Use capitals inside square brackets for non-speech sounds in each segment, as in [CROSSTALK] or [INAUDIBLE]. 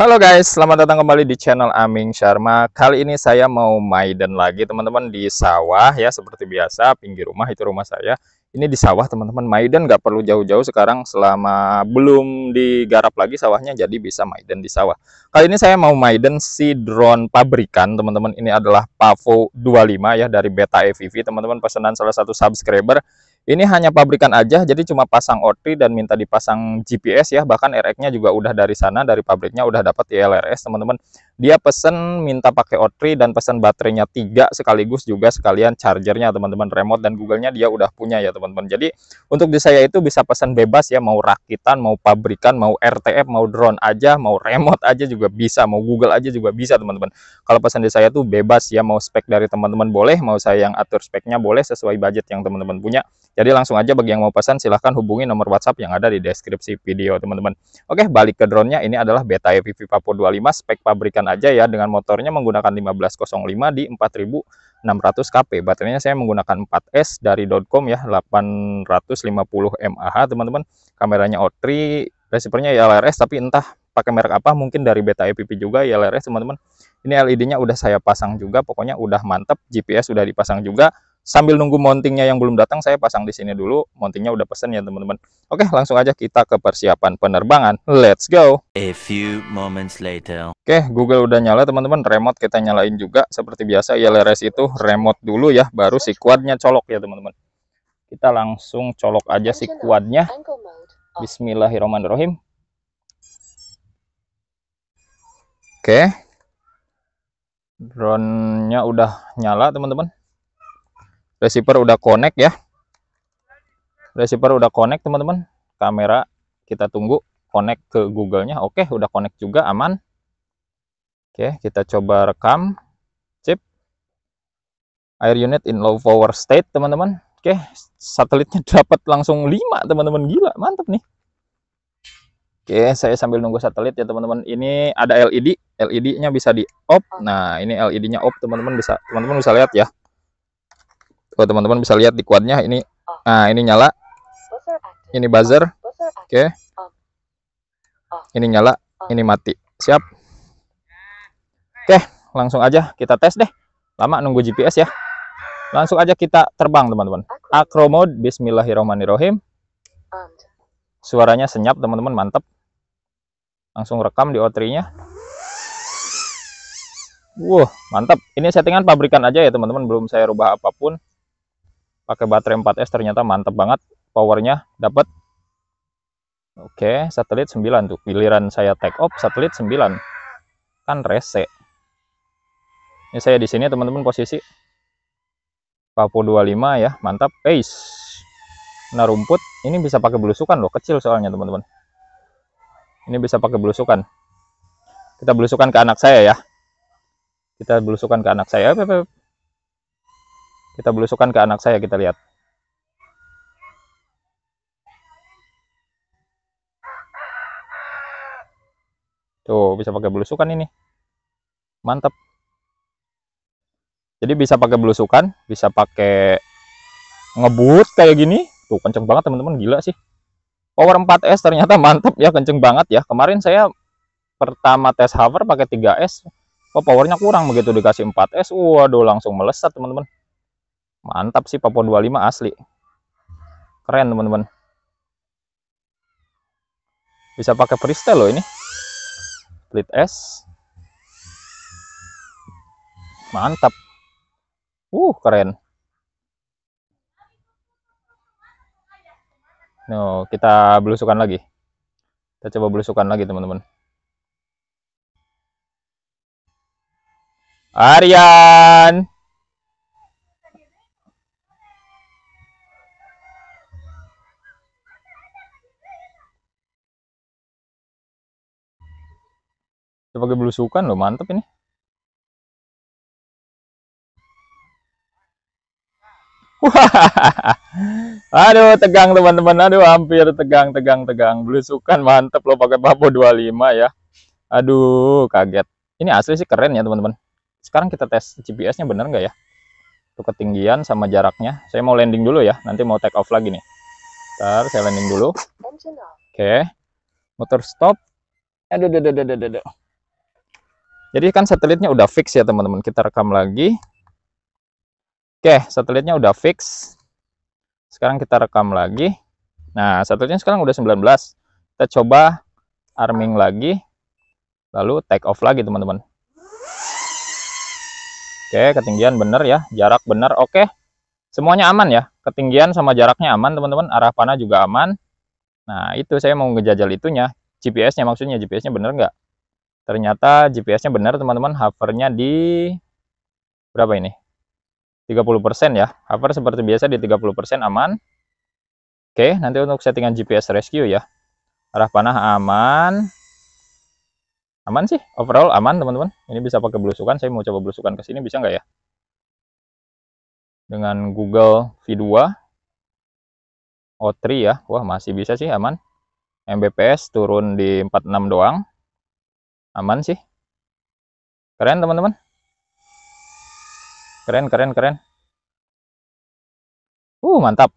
Halo guys, selamat datang kembali di channel Aming Sharma. Kali ini saya mau maiden lagi teman-teman di sawah ya seperti biasa pinggir rumah itu rumah saya. Ini di sawah teman-teman maiden nggak perlu jauh-jauh sekarang selama belum digarap lagi sawahnya jadi bisa maiden di sawah. Kali ini saya mau maiden si drone pabrikan teman-teman ini adalah Pavo 25 ya dari Beta EVV teman-teman pesanan salah satu subscriber ini hanya pabrikan aja, jadi cuma pasang ortri dan minta dipasang GPS ya, bahkan RX-nya juga udah dari sana, dari pabriknya udah dapat ILRS teman-teman. Dia pesen minta pakai ortri dan pesen baterainya tiga sekaligus juga sekalian chargernya teman-teman, remote dan Google-nya dia udah punya ya teman-teman. Jadi untuk di saya itu bisa pesan bebas ya, mau rakitan, mau pabrikan, mau RTF, mau drone aja, mau remote aja juga bisa, mau Google aja juga bisa teman-teman. Kalau pesan di saya tuh bebas ya, mau spek dari teman-teman boleh, mau saya yang atur speknya boleh sesuai budget yang teman-teman punya jadi langsung aja bagi yang mau pesan silahkan hubungi nomor WhatsApp yang ada di deskripsi video teman-teman. Oke balik ke drone-nya ini adalah Beta EPV Vivo 25 spek pabrikan aja ya dengan motornya menggunakan 1505 di 4000 600 kp baterainya saya menggunakan 4S dari Dotcom ya 850 mAh teman-teman kameranya O3 receivernya ylrs ya tapi entah pakai merek apa mungkin dari Beta EPP juga ylrs ya teman-teman ini LED-nya udah saya pasang juga pokoknya udah mantep GPS udah dipasang juga sambil nunggu mountingnya yang belum datang saya pasang di sini dulu mountingnya udah pesen ya teman-teman oke langsung aja kita ke persiapan penerbangan let's go a few moments later oke Google udah nyala teman-teman remote kita nyalain juga seperti biasa ILRS itu remote dulu ya baru si kuadnya colok ya teman-teman kita langsung colok aja si kuadnya. Bismillahirrahmanirrahim oke drone-nya udah nyala teman-teman receiver udah connect ya receiver udah connect teman-teman kamera kita tunggu connect ke Google-nya oke udah connect juga aman oke kita coba rekam chip air unit in low power state teman-teman oke satelitnya [LAUGHS] dapat langsung 5 teman-teman gila mantep nih oke saya sambil nunggu satelit ya teman-teman ini ada LED LED-nya bisa di off oh. nah ini LED-nya off teman-teman bisa teman-teman bisa lihat ya Oh, teman-teman bisa lihat di kuadnya ini oh. nah ini nyala ini buzzer oke okay. Oh. Oh. ini nyala ini mati siap oke okay, langsung aja kita tes deh lama nunggu GPS ya langsung aja kita terbang teman-teman acro mode bismillahirrahmanirrahim suaranya senyap teman-teman mantap langsung rekam di otrinya Wow, mantap. Ini settingan pabrikan aja ya, teman-teman. Belum saya rubah apapun pakai baterai 4S ternyata mantap banget powernya dapat oke satelit 9 tuh giliran saya take off satelit 9 kan rese ini saya di sini teman-teman posisi Papo 25 ya mantap pace nah rumput ini bisa pakai belusukan loh kecil soalnya teman-teman ini bisa pakai belusukan kita belusukan ke anak saya ya kita belusukan ke anak saya kita belusukan ke anak saya, kita lihat. Tuh, bisa pakai belusukan ini. Mantap. Jadi bisa pakai belusukan, bisa pakai ngebut kayak gini. Tuh, kenceng banget teman-teman, gila sih. Power 4S ternyata mantap ya, kenceng banget ya. Kemarin saya pertama tes hover pakai 3S, kok powernya kurang begitu dikasih 4S. Waduh, langsung melesat teman-teman. Mantap sih Papua 25 asli. Keren teman-teman. Bisa pakai freestyle loh ini. Split S. Mantap. Uh, keren. No, oh, kita belusukan lagi. Kita coba belusukan lagi, teman-teman. Aryan. Dia pakai belusukan loh, mantep ini. [LAUGHS] Aduh, tegang teman-teman. Aduh, hampir tegang, tegang, tegang. Belusukan mantep loh pakai Papo 25 ya. Aduh, kaget. Ini asli sih keren ya teman-teman. Sekarang kita tes GPS-nya bener nggak ya? tuh ketinggian sama jaraknya. Saya mau landing dulu ya. Nanti mau take off lagi nih. Ntar saya landing dulu. Oke. Okay. Motor stop. Aduh, aduh, aduh, aduh, aduh. Jadi kan satelitnya udah fix ya teman-teman. Kita rekam lagi. Oke, satelitnya udah fix. Sekarang kita rekam lagi. Nah, satelitnya sekarang udah 19. Kita coba arming lagi. Lalu take off lagi teman-teman. Oke, ketinggian bener ya. Jarak bener. Oke, semuanya aman ya. Ketinggian sama jaraknya aman teman-teman. Arah panah juga aman. Nah, itu saya mau ngejajal itunya. GPS-nya maksudnya. GPS-nya bener nggak? ternyata GPS-nya benar teman-teman hovernya di berapa ini 30% ya hover seperti biasa di 30% aman oke nanti untuk settingan GPS rescue ya arah panah aman aman sih overall aman teman-teman ini bisa pakai belusukan saya mau coba belusukan ke sini bisa nggak ya dengan Google V2 O3 ya wah masih bisa sih aman Mbps turun di 46 doang aman sih keren teman-teman keren keren keren uh mantap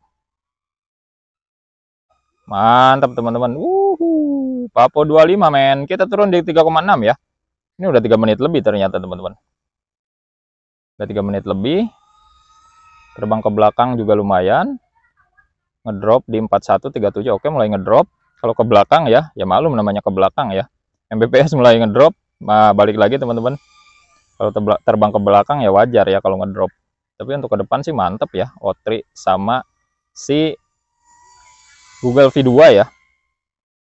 mantap teman-teman uh papo 25 men kita turun di 3,6 ya ini udah 3 menit lebih ternyata teman-teman udah 3 menit lebih terbang ke belakang juga lumayan ngedrop di 4137 oke mulai ngedrop kalau ke belakang ya ya malu namanya ke belakang ya Mbps mulai ngedrop nah, balik lagi teman-teman kalau terbang ke belakang ya wajar ya kalau ngedrop tapi untuk ke depan sih mantep ya Otri sama si Google V2 ya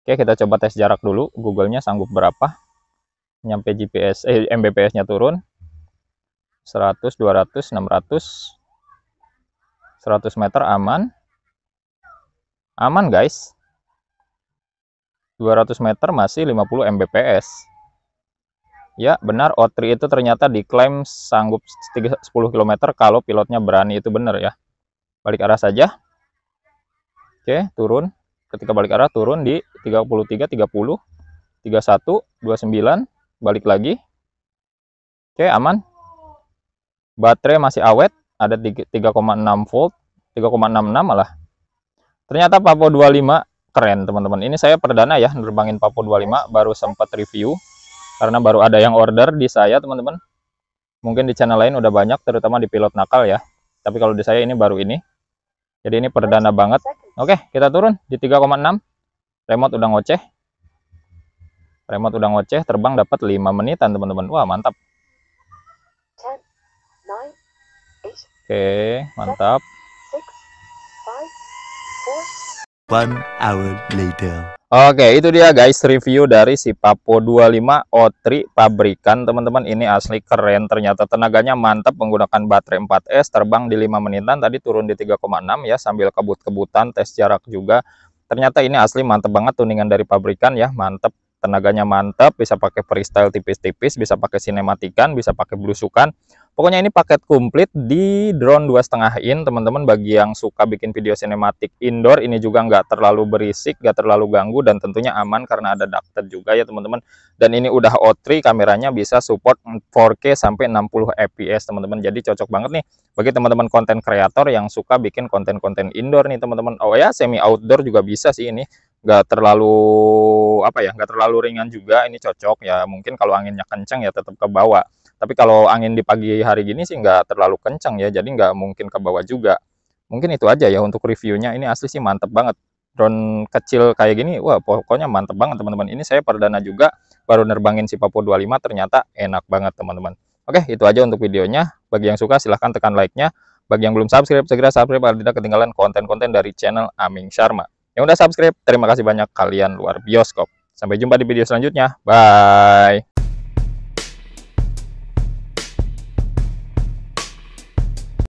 Oke kita coba tes jarak dulu Google-nya sanggup berapa nyampe GPS eh, Mbps nya turun 100 200 600 100 meter aman aman guys 200 meter masih 50 Mbps. Ya, benar O3 itu ternyata diklaim sanggup 10 km kalau pilotnya berani itu benar ya. Balik arah saja. Oke, turun. Ketika balik arah turun di 33 30 31 29 balik lagi. Oke, aman. Baterai masih awet, ada 3,6 volt, 3,66 malah. Ternyata Papo 25 keren teman-teman ini saya perdana ya nerbangin Papua 25 baru sempat review karena baru ada yang order di saya teman-teman mungkin di channel lain udah banyak terutama di pilot nakal ya tapi kalau di saya ini baru ini jadi ini perdana banget oke kita turun di 3,6 remote udah ngoceh remote udah ngoceh terbang dapat 5 menitan teman-teman wah mantap oke mantap One hour later. Oke, itu dia guys review dari si Papo 25 O3 pabrikan teman-teman. Ini asli keren ternyata tenaganya mantap menggunakan baterai 4S terbang di 5 menitan tadi turun di 3,6 ya sambil kebut-kebutan tes jarak juga. Ternyata ini asli mantap banget tuningan dari pabrikan ya, mantap tenaganya mantap bisa pakai freestyle tipis-tipis bisa pakai sinematikan bisa pakai blusukan. pokoknya ini paket komplit di drone dua setengah in teman-teman bagi yang suka bikin video sinematik indoor ini juga nggak terlalu berisik nggak terlalu ganggu dan tentunya aman karena ada adapter juga ya teman-teman dan ini udah O3 kameranya bisa support 4K sampai 60 fps teman-teman jadi cocok banget nih bagi teman-teman konten kreator yang suka bikin konten-konten indoor nih teman-teman oh ya semi outdoor juga bisa sih ini nggak terlalu apa ya nggak terlalu ringan juga ini cocok ya mungkin kalau anginnya kencang ya tetap ke bawah tapi kalau angin di pagi hari gini sih nggak terlalu kencang ya jadi nggak mungkin ke bawah juga mungkin itu aja ya untuk reviewnya ini asli sih mantep banget drone kecil kayak gini wah pokoknya mantep banget teman-teman ini saya perdana juga baru nerbangin si Papua 25 ternyata enak banget teman-teman oke itu aja untuk videonya bagi yang suka silahkan tekan like nya bagi yang belum subscribe segera subscribe agar tidak ketinggalan konten-konten dari channel Aming Sharma yang udah subscribe, terima kasih banyak kalian luar bioskop. Sampai jumpa di video selanjutnya. Bye.